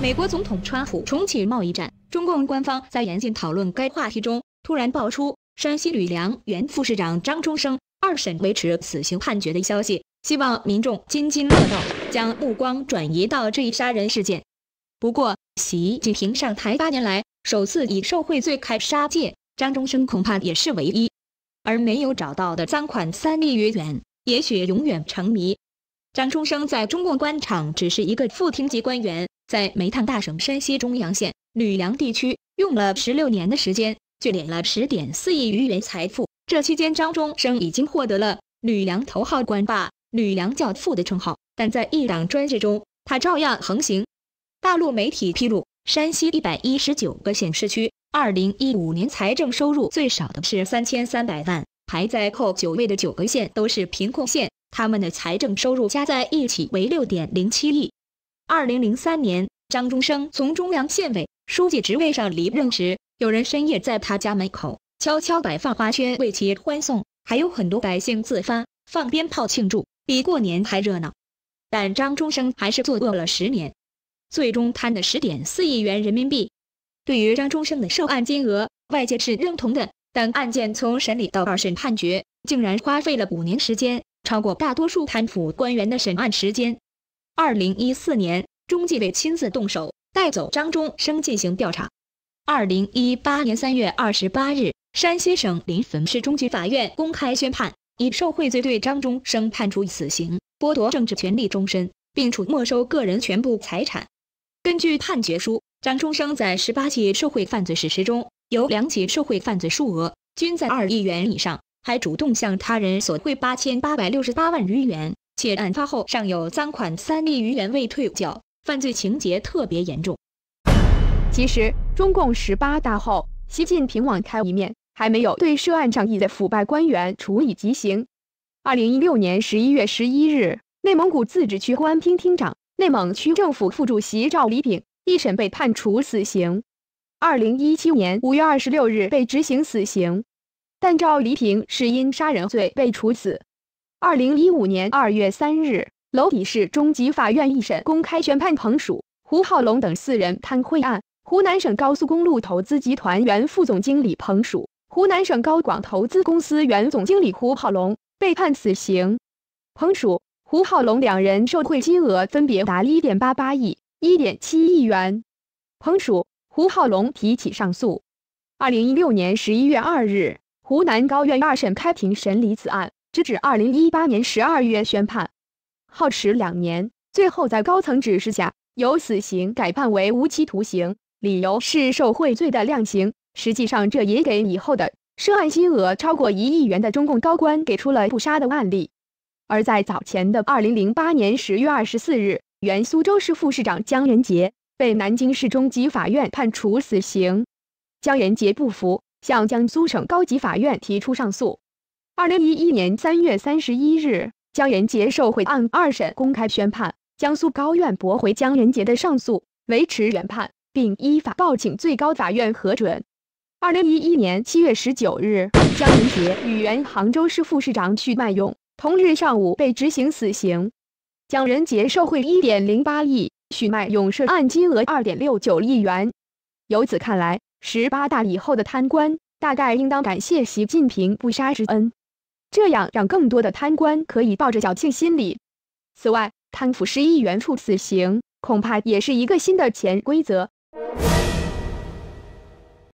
美国总统川普重启贸易战，中共官方在严禁讨论该话题中，突然爆出山西吕梁原副市长张中生二审维持死刑判决的消息，希望民众津津乐道，将目光转移到这一杀人事件。不过，习近平上台八年来首次以受贿罪开杀戒，张中生恐怕也是唯一，而没有找到的赃款三亿元，也许永远成谜。张中生在中共官场只是一个副厅级官员。在煤炭大省山西中阳县吕梁地区，用了十六年的时间，聚敛了十点四亿余元财富。这期间，张忠生已经获得了“吕梁头号官霸”、“吕梁教父”的称号。但在一党专制中，他照样横行。大陆媒体披露，山西一百一十九个县市区，二零一五年财政收入最少的是三千三百万，排在后九位的九个县都是贫困县，他们的财政收入加在一起为六点零七亿。二零零三年，张中生从中阳县委书记职位上离任时，有人深夜在他家门口悄悄摆放花圈为其欢送，还有很多百姓自发放鞭炮庆祝，比过年还热闹。但张中生还是坐了十年，最终贪的十点四亿元人民币。对于张中生的涉案金额，外界是认同的，但案件从审理到二审判决，竟然花费了五年时间，超过大多数贪腐官员的审案时间。二零一四年，中纪委亲自动手带走张中生进行调查。二零一八年三月二十八日，山西省临汾市中级法院公开宣判，以受贿罪对张中生判处死刑，剥夺政治权利终身，并处没收个人全部财产。根据判决书，张中生在十八起受贿犯罪事实中，有两起受贿犯罪数额均在二亿元以上，还主动向他人索贿八千八百六十八万余元。且案发后尚有赃款三亿余元未退缴，犯罪情节特别严重。其实，中共十八大后，习近平网开一面，还没有对涉案仗义的腐败官员处以极刑。二零一六年十一月十一日，内蒙古自治区公安厅厅长、内蒙区政府副主席赵黎平一审被判处死刑，二零一七年五月二十六日被执行死刑。但赵黎平是因杀人罪被处死。二零一五年二月三日，娄底市中级法院一审公开宣判彭曙、胡浩龙等四人贪贿案。湖南省高速公路投资集团原副总经理彭曙，湖南省高广投资公司原总经理胡浩龙被判死刑。彭曙、胡浩龙两人受贿金额分别达一点八八亿、一点七亿元。彭曙、胡浩龙提起上诉。二零一六年十一月二日，湖南高院二审开庭审理此案。直至二零一八年十二月宣判，耗时两年，最后在高层指示下，由死刑改判为无期徒刑，理由是受贿罪的量刑。实际上，这也给以后的涉案金额超过一亿元的中共高官给出了不杀的案例。而在早前的二零零八年十月二十四日，原苏州市副市长姜人杰被南京市中级法院判处死刑，姜人杰不服，向江苏省高级法院提出上诉。二零一一年三月三十一日，姜仁杰受贿案二审公开宣判，江苏高院驳回姜仁杰的上诉，维持原判，并依法报请最高法院核准。二零一一年七月十九日，姜仁杰与原杭州市副市长许迈永同日上午被执行死刑。姜仁杰受贿一点零八亿，许迈永涉案金额二点六九亿元。由此看来，十八大以后的贪官大概应当感谢习近平不杀之恩。这样，让更多的贪官可以抱着侥幸心理。此外，贪腐十亿元处死刑，恐怕也是一个新的潜规则。